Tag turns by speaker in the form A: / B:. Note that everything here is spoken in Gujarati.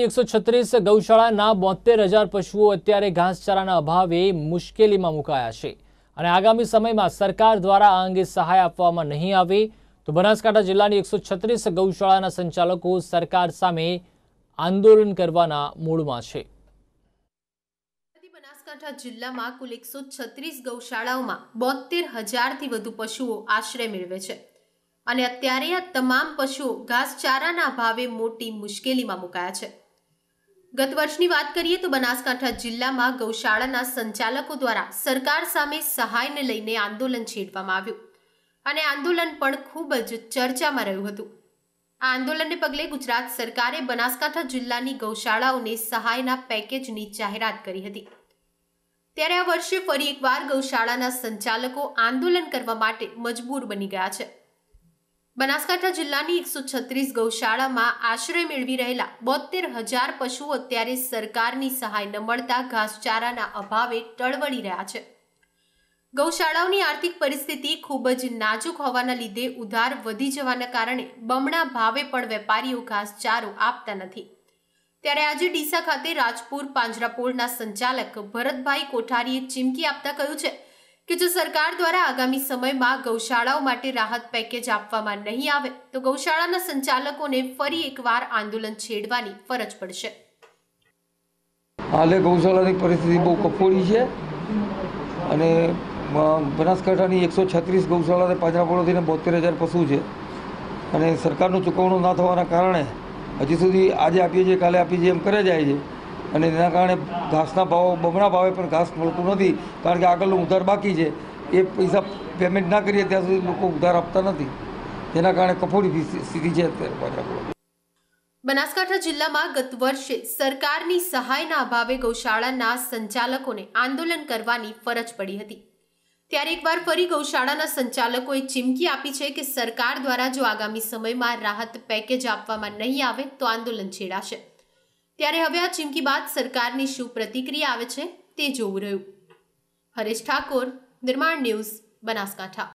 A: એકસો છત્રીસ ગૌશાળાના બોતેર હજાર પશુઓ અત્યારે ઘાસચારાના અભાવે મુશ્કેલીમાં મુકાયા છે અને આગામી સમયમાં સરકાર દ્વારા આ અંગે સહાય આપવામાં નહીં આવે તો બનાસકાંઠા જિલ્લાની એકસો છત્રીસ ગૌશાળાના સંચાલકો સરકાર સામે આંદોલન કરવાના મૂળમાં છે
B: બનાસકાંઠા જિલ્લામાં કુલ એકસો છત્રીસ ગૌશાળાઓમાં બોતેર હજારથી વધુ પશુઓ આશ્રય મેળવે છે અને અત્યારે આ તમામ પશુઓ ઘાસચારાના અભાવે મોટી મુશ્કેલીમાં મુકાયા છે ગત વર્ષની વાત કરીએ તો બનાસકાંઠા જિલ્લામાં ગૌશાળાના સંચાલકો દ્વારા સરકાર સામે સહાયને લઈને આંદોલન છેડવામાં આવ્યું અને આંદોલન પણ ખૂબ જ ચર્ચામાં રહ્યું હતું આ આંદોલનને પગલે ગુજરાત સરકારે બનાસકાંઠા જિલ્લાની ગૌશાળાઓને સહાયના પેકેજની જાહેરાત કરી હતી ત્યારે આ વર્ષે ફરી એકવાર ગૌશાળાના સંચાલકો આંદોલન કરવા માટે મજબૂર બની ગયા છે બનાસકાંઠા જિલ્લાની એકસો છત્રીસ ગૌશાળામાં આશ્રય મેળવી રહેલા બોતેર હજાર પશુઓ અત્યારે સરકારની સહાય ન મળતા ઘાસચારાના અભાવે ટળવળી રહ્યા છે ગૌશાળાઓની આર્થિક પરિસ્થિતિ ખૂબ જ નાજુક હોવાના લીધે ઉધાર વધી જવાના કારણે બમણા ભાવે પણ વેપારીઓ ઘાસચારો આપતા નથી ત્યારે આજે ડીસા ખાતે રાજપુર પાંજરાપોળના સંચાલક ભરતભાઈ કોઠારીએ ચીમકી આપતા કહ્યું છે કે જો સરકાર દ્વારા આગામી સમયમાં ગૌશાળાઓ માટે રાહત પેકેજ આપવામાં નહીં આવે તો ગૌશાળાના સંચાલકોને ફરી એકવાર આંદોલન છેડવાની ફરજ
C: પડશે હાલે ગૌશાળાની પરિસ્થિતિ બહુ કફોડી છે અને બનાસકાંઠાની એકસો છત્રીસ ગૌશાળાને પાંજરા પડોશીને બોતેર હજાર પશુ છે અને સરકારનું ચુકવણું ના થવાના કારણે હજી સુધી આજે આપીએ છીએ કાલે આપીએ છીએ એમ કરે જાય છે અને એના કારણે ઘાસના ભાવો બમણા ભાવે પણ ઘાસ મળતું નથી કારણ કે આગળનું ઉધાર બાકી છે એ પૈસા પેમેન્ટ ના કરીએ ત્યાં સુધી લોકો ઉધાર આપતા નથી તેના કારણે કફોડી સ્થિતિ છે અત્યારે
B: બનાસકાંઠા જિલ્લામાં ગત વર્ષે સરકારની સહાયના અભાવે ગૌશાળાના સંચાલકોને આંદોલન કરવાની ફરજ પડી હતી ત્યારે એકવાર ફરી ગૌશાળાના સંચાલકોએ ચીમકી આપી છે કે સરકાર દ્વારા જો આગામી સમયમાં રાહત પેકેજ આપવામાં નહીં આવે તો આંદોલન છેડાશે ત્યારે હવે આ ચીમકી બાદ સરકારની શું પ્રતિક્રિયા આવે છે તે જોવું રહ્યું હરેશ ઠાકોર નિર્માણ ન્યૂઝ બનાસકાંઠા